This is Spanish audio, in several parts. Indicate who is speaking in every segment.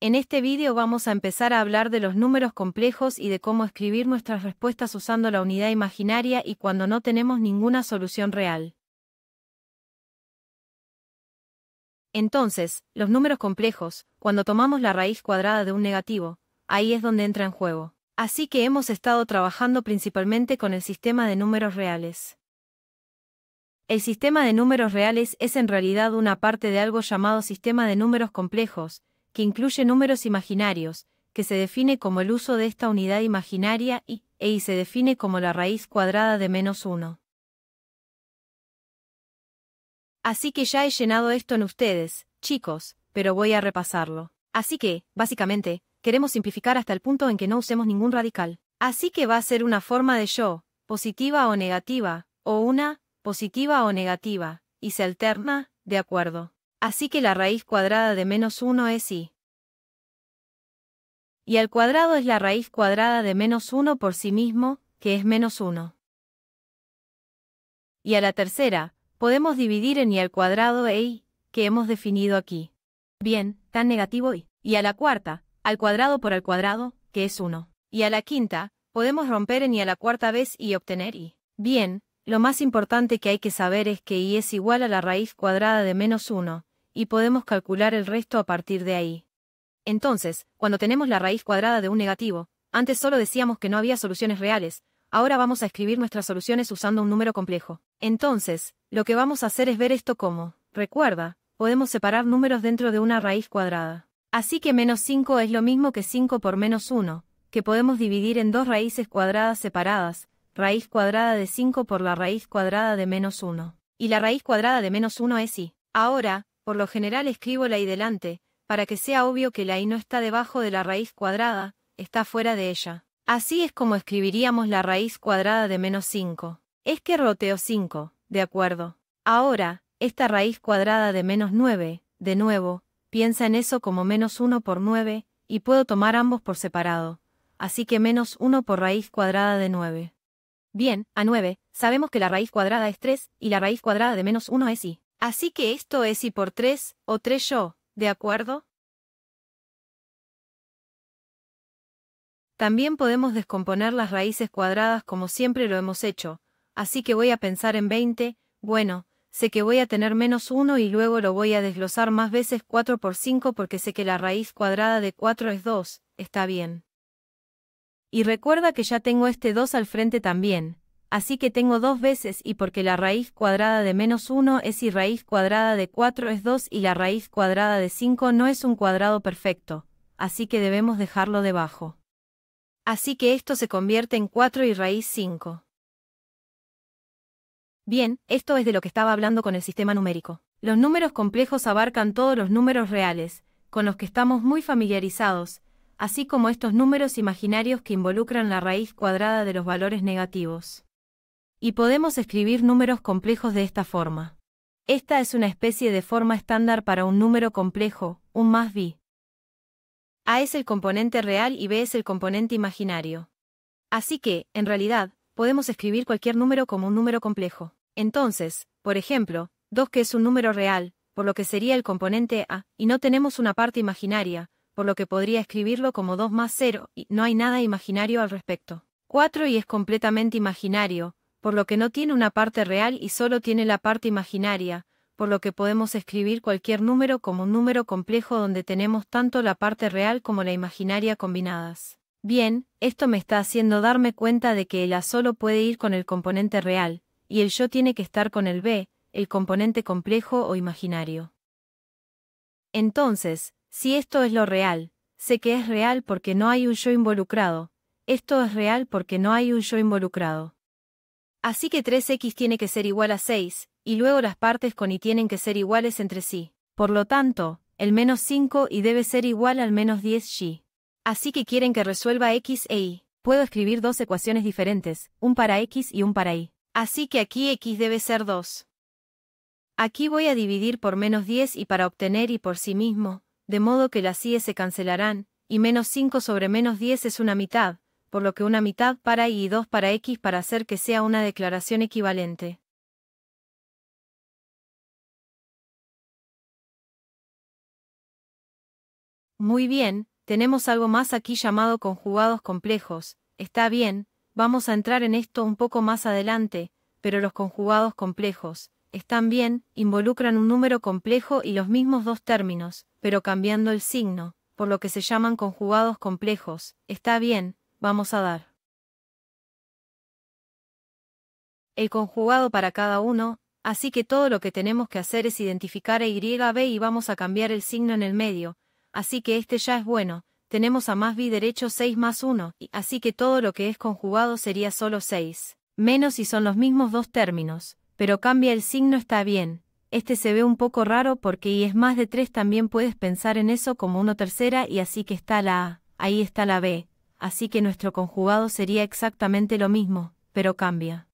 Speaker 1: En este vídeo vamos a empezar a hablar de los números complejos y de cómo escribir nuestras respuestas usando la unidad imaginaria y cuando no tenemos ninguna solución real. Entonces, los números complejos, cuando tomamos la raíz cuadrada de un negativo, ahí es donde entra en juego. Así que hemos estado trabajando principalmente con el sistema de números reales. El sistema de números reales es en realidad una parte de algo llamado sistema de números complejos, que incluye números imaginarios, que se define como el uso de esta unidad imaginaria y e y se define como la raíz cuadrada de menos uno. Así que ya he llenado esto en ustedes, chicos, pero voy a repasarlo. Así que, básicamente, queremos simplificar hasta el punto en que no usemos ningún radical. Así que va a ser una forma de yo, positiva o negativa, o una, positiva o negativa, y se alterna, de acuerdo. Así que la raíz cuadrada de menos 1 es i. Y al cuadrado es la raíz cuadrada de menos 1 por sí mismo, que es menos 1. Y a la tercera, podemos dividir en i al cuadrado e i, que hemos definido aquí. Bien, tan negativo i. Y a la cuarta, al cuadrado por al cuadrado, que es 1. Y a la quinta, podemos romper en i a la cuarta vez y obtener i. Bien, lo más importante que hay que saber es que i es igual a la raíz cuadrada de menos 1, y podemos calcular el resto a partir de ahí. Entonces, cuando tenemos la raíz cuadrada de un negativo, antes solo decíamos que no había soluciones reales, ahora vamos a escribir nuestras soluciones usando un número complejo. Entonces, lo que vamos a hacer es ver esto como, recuerda, podemos separar números dentro de una raíz cuadrada. Así que menos 5 es lo mismo que 5 por menos 1, que podemos dividir en dos raíces cuadradas separadas, raíz cuadrada de 5 por la raíz cuadrada de menos 1. Y la raíz cuadrada de menos 1 es i. Ahora, por lo general escribo la i delante, para que sea obvio que la i no está debajo de la raíz cuadrada, está fuera de ella. Así es como escribiríamos la raíz cuadrada de menos 5. Es que roteo 5, de acuerdo. Ahora, esta raíz cuadrada de menos 9, de nuevo, piensa en eso como menos 1 por 9, y puedo tomar ambos por separado. Así que menos 1 por raíz cuadrada de 9. Bien, a 9, sabemos que la raíz cuadrada es 3, y la raíz cuadrada de menos 1 es i. Así que esto es y por 3, o 3 yo, ¿de acuerdo? También podemos descomponer las raíces cuadradas como siempre lo hemos hecho, así que voy a pensar en 20, bueno, sé que voy a tener menos 1 y luego lo voy a desglosar más veces 4 por 5 porque sé que la raíz cuadrada de 4 es 2, está bien. Y recuerda que ya tengo este 2 al frente también, así que tengo dos veces y porque la raíz cuadrada de menos 1 es y raíz cuadrada de 4 es 2 y la raíz cuadrada de 5 no es un cuadrado perfecto, así que debemos dejarlo debajo. Así que esto se convierte en 4 y raíz 5. Bien, esto es de lo que estaba hablando con el sistema numérico. Los números complejos abarcan todos los números reales, con los que estamos muy familiarizados, así como estos números imaginarios que involucran la raíz cuadrada de los valores negativos. Y podemos escribir números complejos de esta forma. Esta es una especie de forma estándar para un número complejo, un más b. A es el componente real y b es el componente imaginario. Así que, en realidad, podemos escribir cualquier número como un número complejo. Entonces, por ejemplo, 2 que es un número real, por lo que sería el componente a, y no tenemos una parte imaginaria, por lo que podría escribirlo como 2 más 0, y no hay nada imaginario al respecto. 4 y es completamente imaginario, por lo que no tiene una parte real y solo tiene la parte imaginaria, por lo que podemos escribir cualquier número como un número complejo donde tenemos tanto la parte real como la imaginaria combinadas. Bien, esto me está haciendo darme cuenta de que el A solo puede ir con el componente real, y el yo tiene que estar con el B, el componente complejo o imaginario. Entonces, si esto es lo real, sé que es real porque no hay un yo involucrado, esto es real porque no hay un yo involucrado. Así que 3x tiene que ser igual a 6, y luego las partes con y tienen que ser iguales entre sí. Por lo tanto, el menos 5 y debe ser igual al menos 10y. Así que quieren que resuelva x e y. Puedo escribir dos ecuaciones diferentes, un para x y un para y. Así que aquí x debe ser 2. Aquí voy a dividir por menos 10 y para obtener y por sí mismo, de modo que las y se cancelarán, y menos 5 sobre menos 10 es una mitad, por lo que una mitad para y dos para x para hacer que sea una declaración equivalente. Muy bien, tenemos algo más aquí llamado conjugados complejos, está bien, vamos a entrar en esto un poco más adelante, pero los conjugados complejos, están bien, involucran un número complejo y los mismos dos términos, pero cambiando el signo, por lo que se llaman conjugados complejos, está bien, vamos a dar. El conjugado para cada uno, así que todo lo que tenemos que hacer es identificar e, a YB y vamos a cambiar el signo en el medio, así que este ya es bueno, tenemos a más B derecho 6 más 1, así que todo lo que es conjugado sería solo 6. Menos si son los mismos dos términos, pero cambia el signo está bien. Este se ve un poco raro porque y es más de 3 también puedes pensar en eso como una tercera y así que está la A, ahí está la B así que nuestro conjugado sería exactamente lo mismo, pero cambia.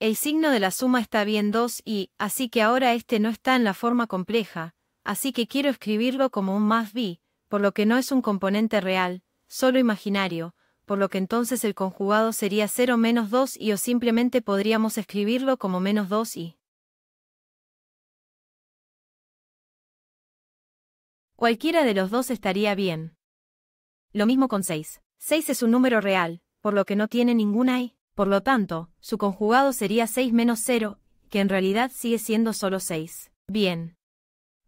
Speaker 1: El signo de la suma está bien 2 i así que ahora este no está en la forma compleja, así que quiero escribirlo como un más b, por lo que no es un componente real, solo imaginario, por lo que entonces el conjugado sería 0 menos 2 y o simplemente podríamos escribirlo como menos 2 i Cualquiera de los dos estaría bien. Lo mismo con 6. 6 es un número real, por lo que no tiene ninguna i, por lo tanto, su conjugado sería 6 menos 0, que en realidad sigue siendo solo 6. Bien.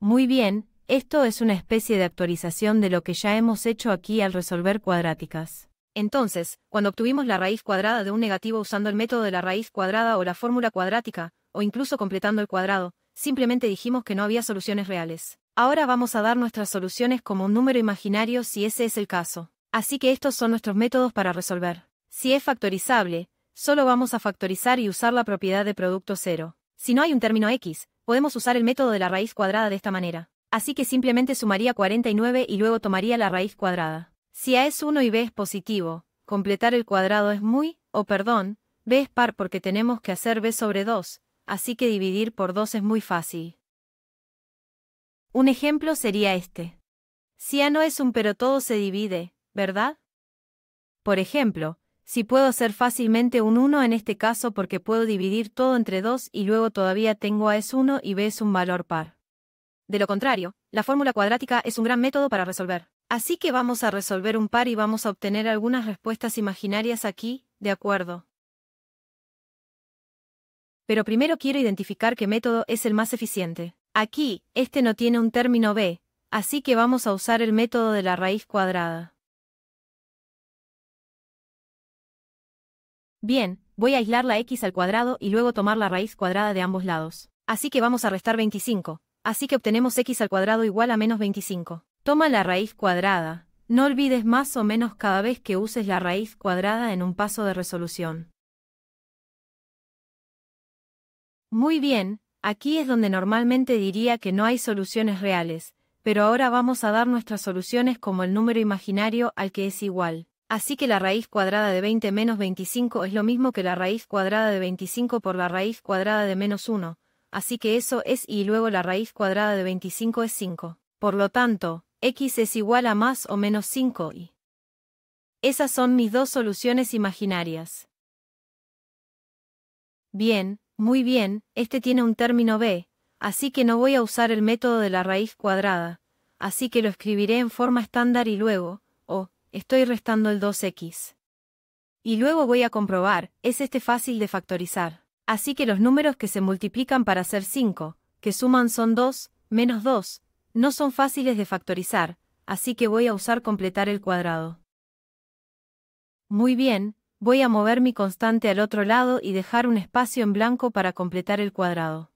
Speaker 1: Muy bien, esto es una especie de actualización de lo que ya hemos hecho aquí al resolver cuadráticas. Entonces, cuando obtuvimos la raíz cuadrada de un negativo usando el método de la raíz cuadrada o la fórmula cuadrática, o incluso completando el cuadrado, simplemente dijimos que no había soluciones reales. Ahora vamos a dar nuestras soluciones como un número imaginario si ese es el caso. Así que estos son nuestros métodos para resolver. Si es factorizable, solo vamos a factorizar y usar la propiedad de producto cero. Si no hay un término x, podemos usar el método de la raíz cuadrada de esta manera. Así que simplemente sumaría 49 y luego tomaría la raíz cuadrada. Si a es 1 y b es positivo, completar el cuadrado es muy, o perdón, b es par porque tenemos que hacer b sobre 2, así que dividir por 2 es muy fácil. Un ejemplo sería este. Si a no es un pero todo se divide, ¿verdad? Por ejemplo, si puedo hacer fácilmente un 1 en este caso porque puedo dividir todo entre 2 y luego todavía tengo a es 1 y b es un valor par. De lo contrario, la fórmula cuadrática es un gran método para resolver. Así que vamos a resolver un par y vamos a obtener algunas respuestas imaginarias aquí, ¿de acuerdo? Pero primero quiero identificar qué método es el más eficiente. Aquí, este no tiene un término b, así que vamos a usar el método de la raíz cuadrada. Bien, voy a aislar la x al cuadrado y luego tomar la raíz cuadrada de ambos lados. Así que vamos a restar 25. Así que obtenemos x al cuadrado igual a menos 25. Toma la raíz cuadrada. No olvides más o menos cada vez que uses la raíz cuadrada en un paso de resolución. Muy bien, aquí es donde normalmente diría que no hay soluciones reales, pero ahora vamos a dar nuestras soluciones como el número imaginario al que es igual. Así que la raíz cuadrada de 20 menos 25 es lo mismo que la raíz cuadrada de 25 por la raíz cuadrada de menos 1, así que eso es y luego la raíz cuadrada de 25 es 5. Por lo tanto, x es igual a más o menos 5 y... Esas son mis dos soluciones imaginarias. Bien, muy bien, este tiene un término b, así que no voy a usar el método de la raíz cuadrada, así que lo escribiré en forma estándar y luego, estoy restando el 2x. Y luego voy a comprobar, es este fácil de factorizar. Así que los números que se multiplican para hacer 5, que suman son 2, menos 2, no son fáciles de factorizar, así que voy a usar completar el cuadrado. Muy bien, voy a mover mi constante al otro lado y dejar un espacio en blanco para completar el cuadrado.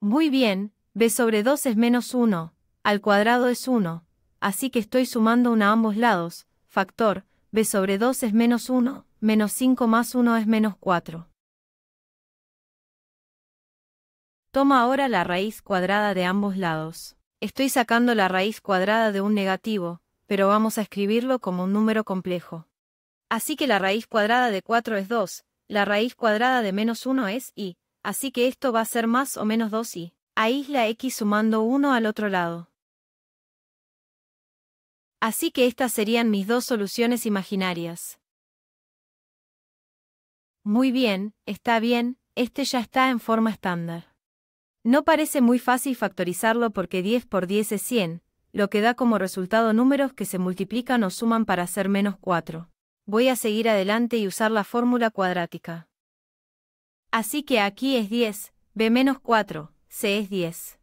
Speaker 1: Muy bien, b sobre 2 es menos 1, al cuadrado es 1, así que estoy sumando 1 a ambos lados, factor, b sobre 2 es menos 1, menos 5 más 1 es menos 4. Toma ahora la raíz cuadrada de ambos lados. Estoy sacando la raíz cuadrada de un negativo, pero vamos a escribirlo como un número complejo. Así que la raíz cuadrada de 4 es 2, la raíz cuadrada de menos 1 es y, así que esto va a ser más o menos 2y. Aísla x sumando 1 al otro lado. Así que estas serían mis dos soluciones imaginarias. Muy bien, está bien, este ya está en forma estándar. No parece muy fácil factorizarlo porque 10 por 10 es 100, lo que da como resultado números que se multiplican o suman para hacer menos 4. Voy a seguir adelante y usar la fórmula cuadrática. Así que aquí es 10, b menos 4, c es 10.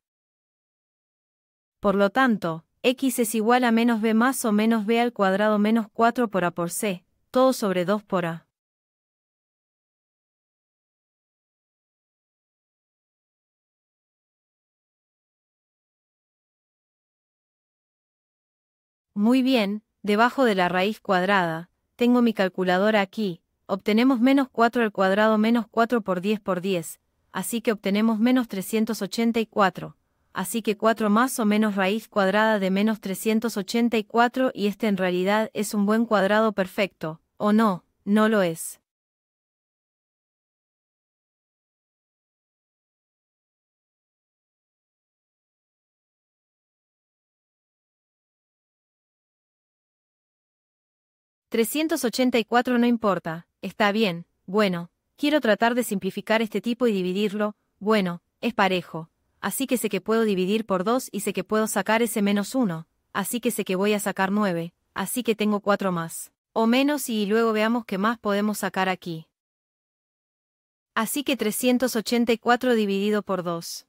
Speaker 1: Por lo tanto, x es igual a menos b más o menos b al cuadrado menos 4 por a por c, todo sobre 2 por a. Muy bien, debajo de la raíz cuadrada, tengo mi calculadora aquí, obtenemos menos 4 al cuadrado menos 4 por 10 por 10, así que obtenemos menos 384, así que 4 más o menos raíz cuadrada de menos 384 y este en realidad es un buen cuadrado perfecto, ¿o no? No lo es. «384 no importa, está bien, bueno, quiero tratar de simplificar este tipo y dividirlo, bueno, es parejo, así que sé que puedo dividir por 2 y sé que puedo sacar ese menos 1, así que sé que voy a sacar 9, así que tengo 4 más. O menos y luego veamos qué más podemos sacar aquí. Así que 384 dividido por 2.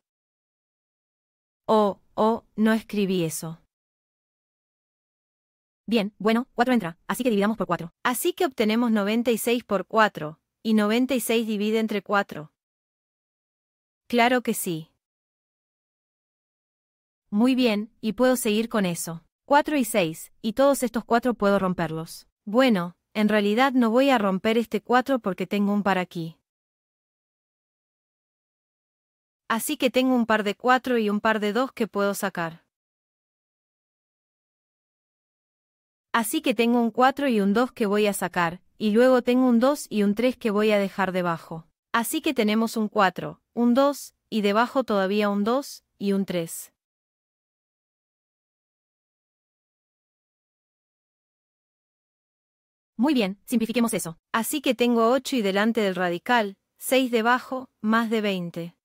Speaker 1: Oh, oh, no escribí eso. Bien, bueno, 4 entra, así que dividamos por 4. Así que obtenemos 96 por 4, y 96 divide entre 4. Claro que sí. Muy bien, y puedo seguir con eso. 4 y 6, y todos estos 4 puedo romperlos. Bueno, en realidad no voy a romper este 4 porque tengo un par aquí. Así que tengo un par de 4 y un par de 2 que puedo sacar. Así que tengo un 4 y un 2 que voy a sacar, y luego tengo un 2 y un 3 que voy a dejar debajo. Así que tenemos un 4, un 2, y debajo todavía un 2, y un 3. Muy bien, simplifiquemos eso. Así que tengo 8 y delante del radical, 6 debajo, más de 20.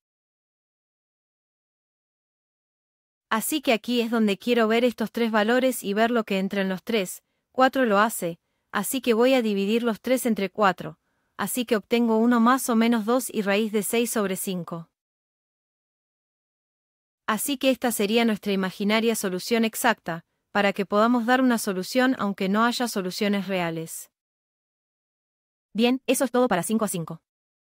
Speaker 1: Así que aquí es donde quiero ver estos tres valores y ver lo que entra en los tres. 4 lo hace, así que voy a dividir los 3 entre 4. Así que obtengo 1 más o menos 2 y raíz de 6 sobre 5. Así que esta sería nuestra imaginaria solución exacta, para que podamos dar una solución aunque no haya soluciones reales. Bien, eso es todo para 5 a 5.